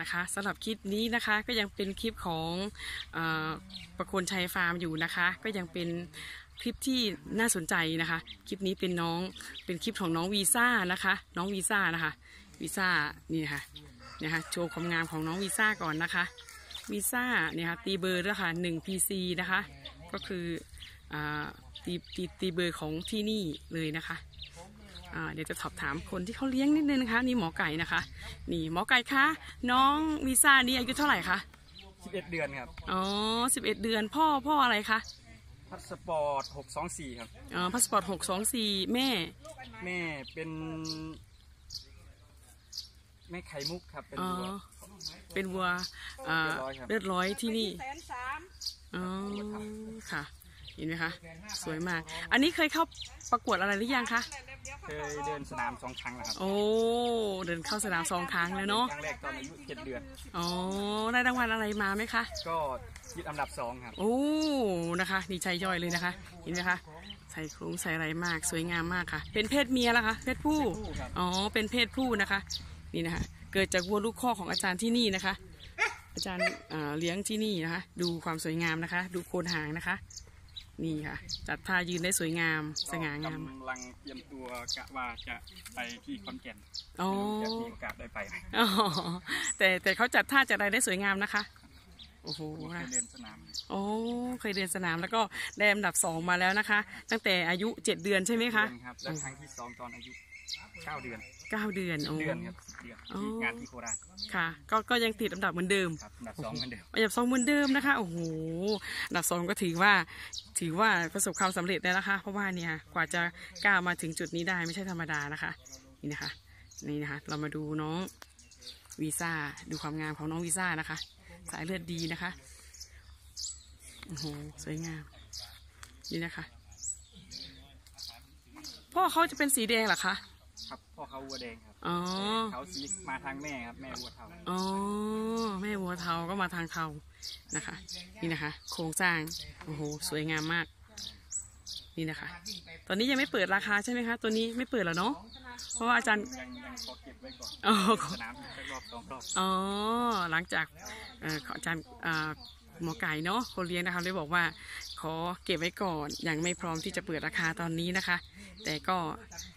นะคะสำหรับคลิปนี้นะคะก็ยังเป็นคลิปของอประคนชัยฟาร์มอยู่นะคะ ก็ยังเป็นคลิปที่น่าสนใจนะคะคลิปนี้เป็นน้องเป็นคลิปของน้องวีซ่านะคะน้องวีซ่านะคะวีซ่านี่นะค่ะนะคะโชว์ความงามของน้องวีซ่าก่อนนะคะวีซ่าเนี่ยค่ะตีเบอร์ล้วค่ะ1 PC นะคะ ก็คืออตีตีตีเบอร์ของที่นี่เลยนะคะเดี๋ยวจะสอบถามคนที่เขาเลี้ยงนิดนึงนะคะ นี่หมอไก่นะคะ นี่หมอไก่คะน้องวีซ่านี่อายุเท่าไหร่คะ11 เดือนครับอ๋อิบเดือนพ่อพ่ออะไรคะพาสปอร์ตสี่ครับอ๋อพาสปอร์ตสี่แม่ แม่เป็น แม่ไข่มุกครับเป็นวัวเป็นวัวเลือดร้อยที่นี่อ๋อค่ะเห็นไหมคะสวยมาก อันนี้เคยเข้าประกวดอะไรหรือยังคะเคยเดินสนามสองครั้งแล้วครับโอ้เดินเข้าสนามสองครั้งแล้วเนาะครั้งแรกตอนอายุเจ็ดเดือนอ๋อได้รางวัลอะไรมาไหมคะก็ยึดอันดับสองครับโอ้นะคะ ดีใจย่อยเลยนะคะเห็นไหมคะใส่ครงใส่อะไรมากสวยงามมากค่ะ เป็นเพศเมียแล้วคะเพศผู้อ๋อ เป็นเพศผู้นะคะ นี่นะคะเกิดจากวัวลูกข้อของอาจารย์ที่นี่นะคะ อาจารย์เลี้ยงที่นี่นะคะดูความสวยงามนะคะ ดูโคนหางนะคะนี่ค่ะ จัดท่ายืนได้สวยงาม สง่างามกำลังเตรียมตัวกะว่าจะไปที่คอนแก่นจะมีโอกาสได้ไปไหมแต่แต่เขาจัดท่าจอะไรได้สวยงามนะคะ โอ้โหเคยเรียนสนามโอ้เคยเรียนสนามแล้วก็ได้อันดับสองมาแล้วนะคะ ตั้งแต่อายุเจ็ดเดือนใช่ไหมคะครับแล้วครั้งที่สองตอนอายุเก้าเดือนเก้าเดือนโอ้เดือนครับ่งานที่โคราชค่ะ ก็ก็ยังติดอันดับเหมือนเดิมอันดับสองเหมือนเดิมอันดับสองเหมือนเดิมนะคะ โอ้โหอันดับสองก็ถือว่า ถือว่าประสบความสำเร็จแล้วนะคะเพราะว่าเนี่ย กว่าจะก้าวมาถึงจุดนี้ได้ ไม่ใช่ธรรมดานะคะ นี่นะคะ นี่นะคะ เรามาดูน้องวีซ่า ดูความงามของน้องวีซ่านะคะ สายเลือดดีนะคะโอ้โหสวยงาม นี่นะคะพ่อเขาจะเป็นสีแดงเหรอคะครับพ่อเขาวัวแดงครับอ๋อเขาสีมาทางแม่ครับแม่วัวเทาอ๋อแม่วัวเทาก็มาทางเทานะคะ นี่นะคะ โครงสร้างโอ้โหสวยงามมาก นี่นะคะ ตอนนี้ยังไม่เปิดราคาใช่ไหมคะตัวนี้ไม่เปิดแล้วเนาะเพราะว่าอาจารย์โอ้อ๋อหลังจากอาจารย์หมอไก่เนาะคนเลี้ยงนะคะเลยบอกว่า ขอเก็บไว้ก่อนยังไม่พร้อมที่จะเปิดราคาตอนนี้นะคะ แต่ก็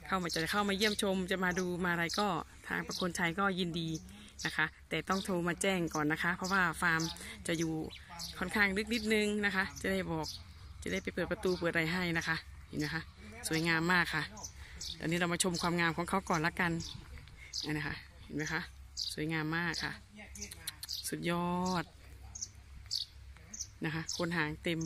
เข้ามาจะเข้ามาเยี่ยมชม จะมาดูมาอะไรก็ทางประคนชัยก็ยินดีนะคะ แต่ต้องโทรมาแจ้งก่อนนะคะเพราะว่าฟาร์มจะอยู่ค่อนข้างลึกนิดนึงนะคะ จะได้บอกจะได้ไปเปิดประตูเปิดอะไรให้นะคะเห็นนะคะ สวยงามมากค่ะตอนนี้เรามาชมความงามของเขาก่อนละกันนะคะเห็นไหมคะ สวยงามมากค่ะ สุดยอดนะคะคนหางเต็ม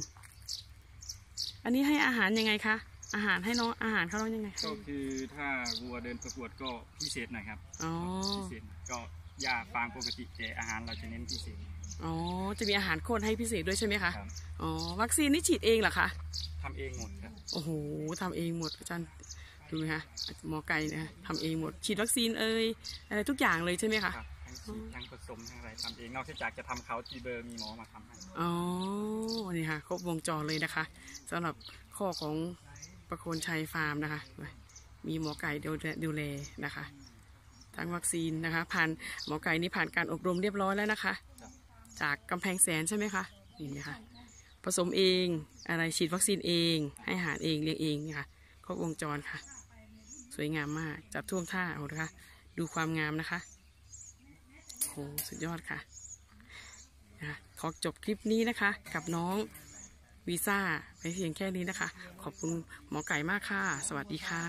อันนี้ให้อาหารยังไงคะ อาหารให้น้องอาหารเขาต้องยังไงคะก็คือถ้าวัวเดินประกวดก็พิเศษหน่อยครับ อ๋อ พิเศษ ก็ยาฟางปกติแต่อาหารเราจะเน้นพิเศษ อ๋อ จะมีอาหารโคนให้พิเศษด้วยใช่ไหมคะ อ๋อ วัคซีนนี่ฉีดเองเหรอคะทำเองหมดครับ โอ้โหทำเองหมดอาจารย์ดูไหมคะหมอไก่นะทำเองหมด ฉีดวัคซีนเอ้ยอะไรทุกอย่างเลยใช่ไหมคะฉีดทั้งผสมทั้งอะไรทำเองนอกจากจะทำเขาทีเบอร์มีหมอมาทำให้ อ๋อนี่ค่ะ ครบวงจรเลยนะคะสำหรับข้อของประโคนชัยฟาร์มนะคะ มีหมอไก่ดูแลนะคะ ทั้งวัคซีนนะคะผ่านหมอไก่นี่ผ่านการอบรมเรียบร้อยแล้วนะคะ จากกำแพงแสนใช่ไหมคะนี่นะคะผสมเองอะไรฉีดวัคซีนเอง ให้อาหารเองเลี้ยงเองค่ะ ครบวงจรค่ะ สวยงามมาก จับท่วงท่าเอานะคะ ดูความงามนะคะโหสุดยอดค่ะนะขอจบคลิปนี้นะคะ กับน้องวีซ่า ไปเพียงแค่นี้นะคะ ขอบคุณหมอไก่มากค่ะ สวัสดีค่ะ